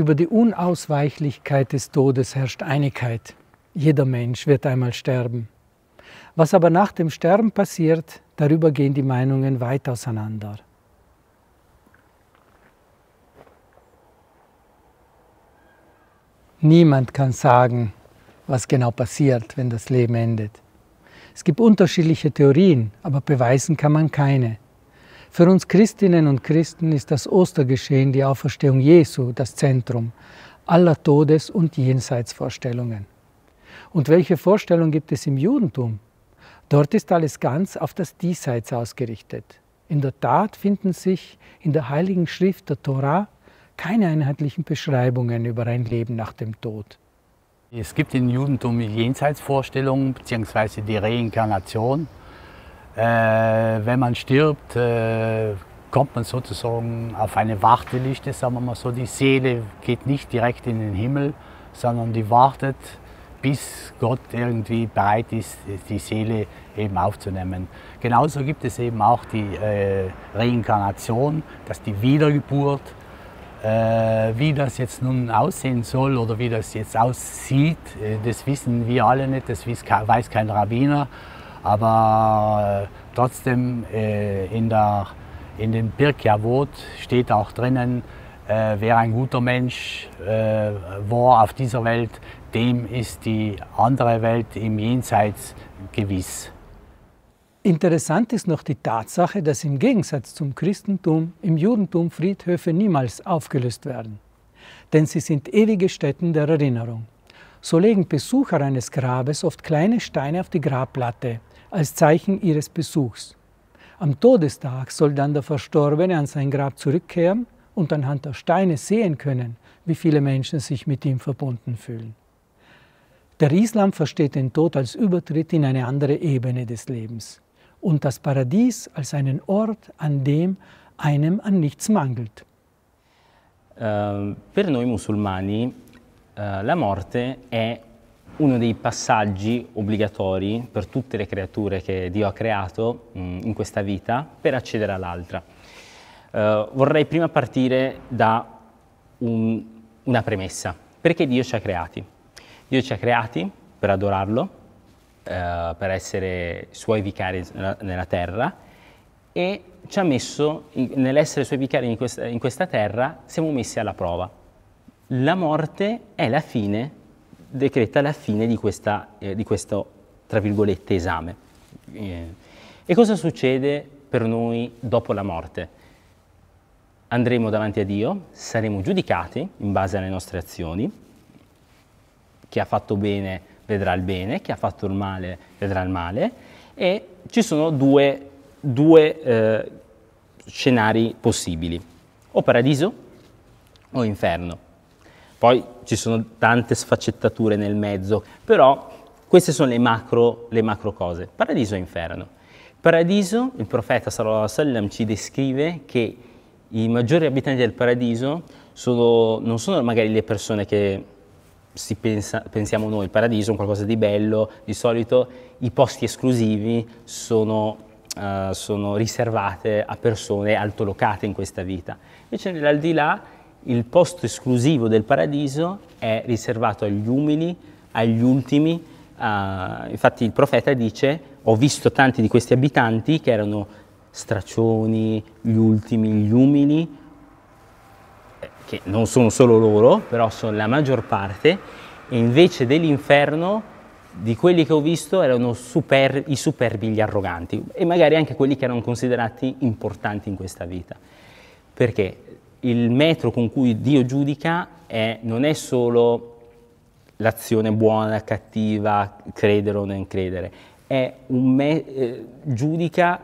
Über die Unausweichlichkeit des Todes herrscht Einigkeit. Jeder Mensch wird einmal sterben. Was aber nach dem Sterben passiert, darüber gehen die Meinungen weit auseinander. Niemand kann sagen, was genau passiert, wenn das Leben endet. Es gibt unterschiedliche Theorien, aber beweisen kann man keine. Für uns Christinnen und Christen ist das Ostergeschehen, die Auferstehung Jesu, das Zentrum aller Todes- und Jenseitsvorstellungen. Und welche Vorstellung gibt es im Judentum? Dort ist alles ganz auf das Diesseits ausgerichtet. In der Tat finden sich in der Heiligen Schrift der Tora keine einheitlichen Beschreibungen über ein Leben nach dem Tod. Es gibt im Judentum Jenseitsvorstellungen bzw. die Reinkarnation. Äh, wenn man stirbt, äh, kommt man sozusagen auf eine Warteliste, sagen wir mal so. Die Seele geht nicht direkt in den Himmel, sondern die wartet, bis Gott irgendwie bereit ist, die Seele eben aufzunehmen. Genauso gibt es eben auch die äh, Reinkarnation, dass die Wiedergeburt, wie das jetzt nun aussehen soll oder wie das jetzt aussieht, das wissen wir alle nicht, das weiß kein Rabbiner. Aber äh, trotzdem äh, in, der, in dem Pirkjavot steht auch drinnen, äh, wer ein guter Mensch war auf dieser Welt, dem ist die andere Welt im Jenseits gewiss. Interessant ist noch die Tatsache, dass im Gegensatz zum Christentum im Judentum Friedhöfe niemals aufgelöst werden. Denn sie sind ewige Stätten der Erinnerung. So legen Besucher eines Grabes oft kleine Steine auf die Grabplatte, als Zeichen ihres Besuchs. Am Todestag soll dann der Verstorbene an sein Grab zurückkehren und anhand der Steine sehen können, wie viele Menschen sich mit ihm verbunden fühlen. Der Islam versteht den Tod als Übertritt in eine andere Ebene des Lebens und das Paradies als einen Ort, an dem einem an nichts mangelt. Ehm, per noi musulmani eh, la morte è uno dei passaggi obbligatori per tutte le creature che Dio ha creato mm, in questa vita per accedere all'altra. Eh, vorrei prima partire da un, una premessa. Perché Dio ci ha creati? Dio ci ha creati per adorarlo, eh, per essere suoi vicari nella, nella terra e ci ha messo, in, nell'essere suoi vicari in questa, in questa terra, siamo messi alla prova. La morte è la fine decreta la fine di, questa, eh, di questo, tra virgolette, esame. Eh, e cosa succede per noi dopo la morte? Andremo davanti a Dio, saremo giudicati in base alle nostre azioni, chi ha fatto bene vedrà il bene, chi ha fatto il male vedrà il male, e ci sono due, due eh, scenari possibili, o paradiso o inferno. Poi ci sono tante sfaccettature nel mezzo, però queste sono le macro, le macro cose. Paradiso e inferno. Paradiso, il profeta sallallahu alaihi wasallam ci descrive che i maggiori abitanti del paradiso sono, non sono magari le persone che si pensa, pensiamo noi, il paradiso è qualcosa di bello, di solito i posti esclusivi sono, uh, sono riservate a persone altolocate in questa vita. Invece nell'aldilà il posto esclusivo del paradiso è riservato agli umili, agli ultimi. Uh, infatti il profeta dice, ho visto tanti di questi abitanti che erano straccioni, gli ultimi, gli umili, eh, che non sono solo loro, però sono la maggior parte, e invece dell'inferno di quelli che ho visto erano super, i superbi, gli arroganti e magari anche quelli che erano considerati importanti in questa vita. Perché il metro con cui Dio giudica è, non è solo l'azione buona, cattiva, credere o non credere, è un me- eh, giudica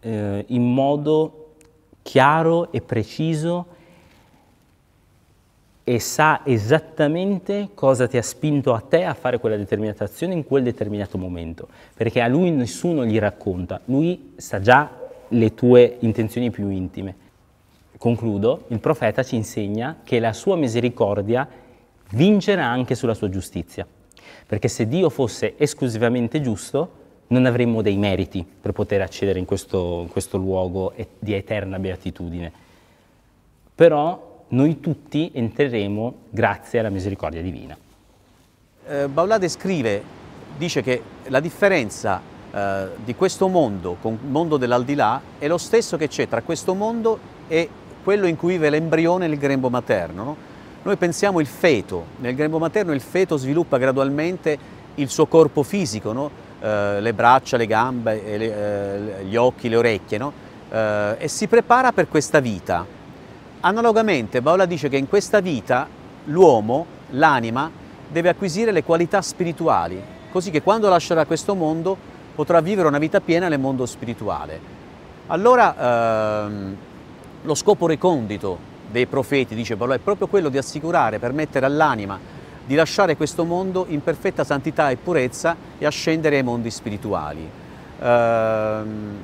eh, in modo chiaro e preciso e sa esattamente cosa ti ha spinto a te a fare quella determinata azione in quel determinato momento, perché a lui nessuno gli racconta, lui sa già le tue intenzioni più intime. Concludo, il profeta ci insegna che la sua misericordia vincerà anche sulla sua giustizia, perché se Dio fosse esclusivamente giusto non avremmo dei meriti per poter accedere in questo, in questo luogo di eterna beatitudine, però noi tutti entreremo grazie alla misericordia divina. Eh, Baulade scrive, dice che la differenza eh, di questo mondo con il mondo dell'aldilà è lo stesso che c'è tra questo mondo e quello in cui vive l'embrione nel grembo materno. No? Noi pensiamo il feto, nel grembo materno il feto sviluppa gradualmente il suo corpo fisico, no? eh, le braccia, le gambe, le, eh, gli occhi, le orecchie, no? eh, e si prepara per questa vita. Analogamente Paola dice che in questa vita l'uomo, l'anima, deve acquisire le qualità spirituali, così che quando lascerà questo mondo potrà vivere una vita piena nel mondo spirituale. Allora, ehm, lo scopo recondito dei profeti, dice Paolo, è proprio quello di assicurare, permettere all'anima di lasciare questo mondo in perfetta santità e purezza e ascendere ai mondi spirituali. Ehm,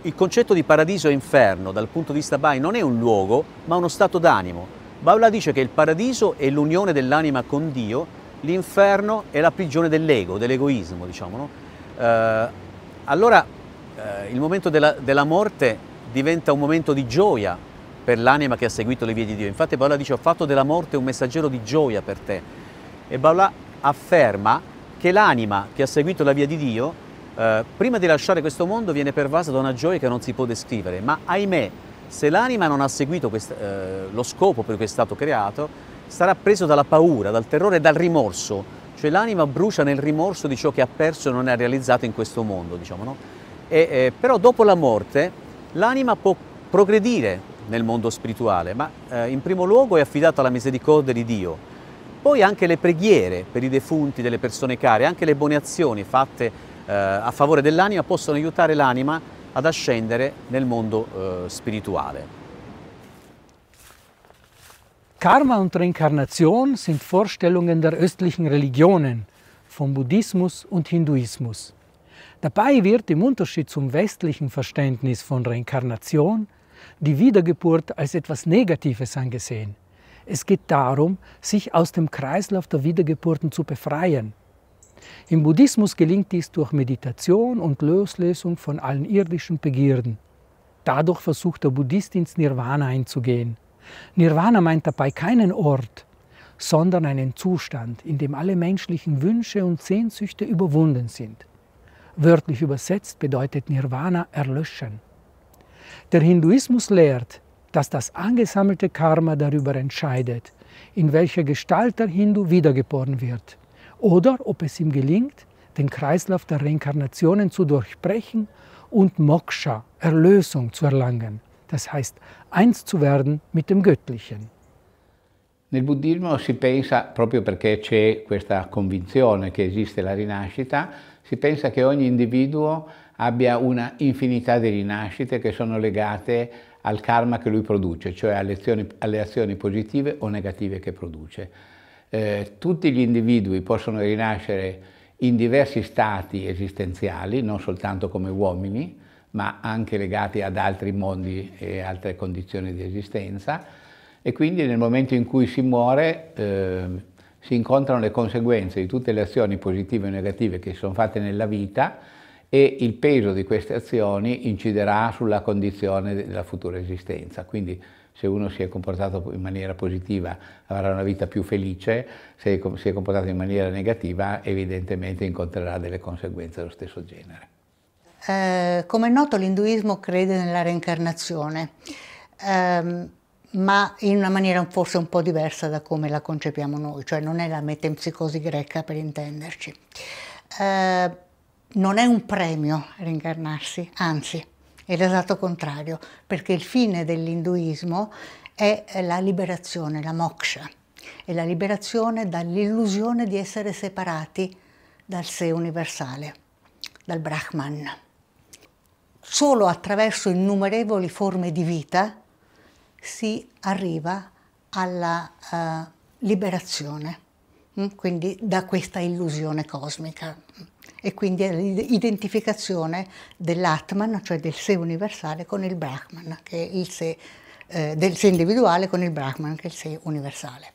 il concetto di paradiso e inferno dal punto di vista Bai non è un luogo, ma uno stato d'animo. Baula dice che il paradiso è l'unione dell'anima con Dio, l'inferno è la prigione dell'ego, dell'egoismo, diciamo. No? Ehm, allora, eh, il momento della, della morte diventa un momento di gioia per l'anima che ha seguito le vie di Dio. Infatti Paola dice ho fatto della morte un messaggero di gioia per te. E Paola afferma che l'anima che ha seguito la via di Dio, eh, prima di lasciare questo mondo, viene pervasa da una gioia che non si può descrivere. Ma ahimè, se l'anima non ha seguito quest, eh, lo scopo per cui è stato creato, sarà preso dalla paura, dal terrore e dal rimorso. Cioè l'anima brucia nel rimorso di ciò che ha perso e non ha realizzato in questo mondo, diciamo, no? e, eh, però dopo la morte L'anima può progredire nel mondo spirituale, ma eh, in primo luogo è affidata alla misericordia di Dio. Poi anche le preghiere per i defunti delle persone care, anche le buone azioni fatte eh, a favore dell'anima possono aiutare l'anima ad ascendere nel mondo eh, spirituale. Karma und Reinkarnation sind Vorstellungen der östlichen Religionen, vom Buddhismus und Hinduismus. Dabei wird im Unterschied zum westlichen Verständnis von Reinkarnation die Wiedergeburt als etwas Negatives angesehen. Es geht darum, sich aus dem Kreislauf der Wiedergeburten zu befreien. Im Buddhismus gelingt dies durch Meditation und Loslösung von allen irdischen Begierden. Dadurch versucht der Buddhist ins Nirvana einzugehen. Nirvana meint dabei keinen Ort, sondern einen Zustand, in dem alle menschlichen Wünsche und Sehnsüchte überwunden sind. Wörtlich übersetzt bedeutet Nirvana erlöschen. Der Hinduismus lehrt, dass das angesammelte Karma darüber entscheidet, in welcher Gestalt der Hindu wiedergeboren wird oder ob es ihm gelingt, den Kreislauf der Reinkarnationen zu durchbrechen und Moksha, Erlösung, zu erlangen, das heißt eins zu werden mit dem Göttlichen. Nel buddismo si pensa, proprio perché c'è questa convinzione che esiste la rinascita, Si pensa che ogni individuo abbia una infinità di rinascite che sono legate al karma che lui produce, cioè alle azioni, alle azioni positive o negative che produce. Eh, tutti gli individui possono rinascere in diversi stati esistenziali, non soltanto come uomini, ma anche legati ad altri mondi e altre condizioni di esistenza e quindi nel momento in cui si muore eh, si incontrano le conseguenze di tutte le azioni positive e negative che si sono fatte nella vita e il peso di queste azioni inciderà sulla condizione della futura esistenza. Quindi se uno si è comportato in maniera positiva avrà una vita più felice, se si è comportato in maniera negativa evidentemente incontrerà delle conseguenze dello stesso genere. Eh, come è noto l'induismo crede nella reincarnazione. Eh, ma in una maniera forse un po' diversa da come la concepiamo noi, cioè non è la metempsicosi greca per intenderci. Eh, non è un premio reincarnarsi, anzi è l'esatto contrario, perché il fine dell'induismo è la liberazione, la moksha, è la liberazione dall'illusione di essere separati dal sé universale, dal Brahman. Solo attraverso innumerevoli forme di vita si arriva alla uh, liberazione, mm, quindi da questa illusione cosmica e quindi l'identificazione dell'Atman, cioè del sé universale, con il Brahman, che è il sé, eh, del sé individuale con il Brahman, che è il sé universale.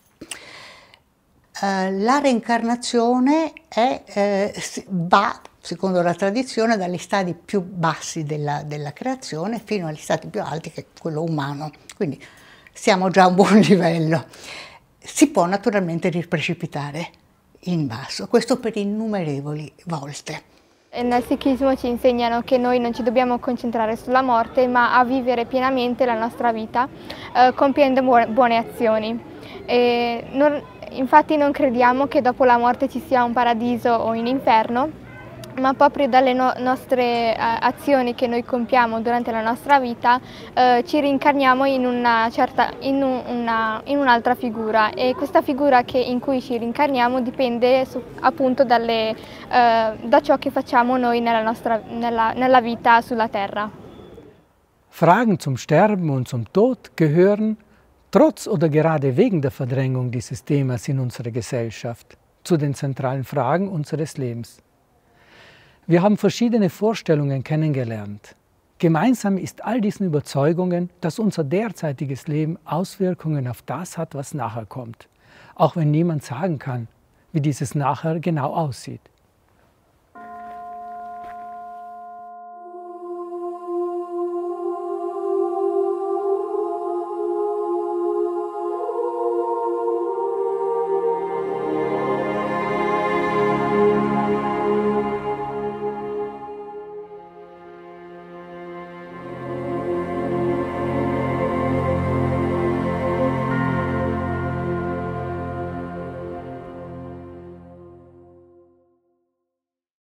Uh, la reincarnazione è, eh, va secondo la tradizione, dagli stadi più bassi della, della creazione fino agli stadi più alti, che è quello umano. Quindi siamo già a un buon livello. Si può naturalmente riprecipitare in basso, questo per innumerevoli volte. Eh, nel sikhismo ci insegnano che noi non ci dobbiamo concentrare sulla morte, ma a vivere pienamente la nostra vita, eh, compiendo buone azioni. Non, infatti non crediamo che dopo la morte ci sia un paradiso o un inferno, ma proprio dalle no nostre eh, azioni che noi compiamo durante la nostra vita eh, ci rincarniamo in un'altra un, un figura e questa figura che, in cui ci rincarniamo dipende su, appunto dalle, eh, da ciò che facciamo noi nella, nostra, nella, nella vita sulla Terra. Fragen zum Sterben und zum Tod gehören, trotz oder gerade wegen der Verdrängung dieses Themas in unserer Gesellschaft, zu den zentralen Fragen unseres Lebens. Wir haben verschiedene Vorstellungen kennengelernt. Gemeinsam ist all diesen Überzeugungen, dass unser derzeitiges Leben Auswirkungen auf das hat, was nachher kommt, auch wenn niemand sagen kann, wie dieses nachher genau aussieht.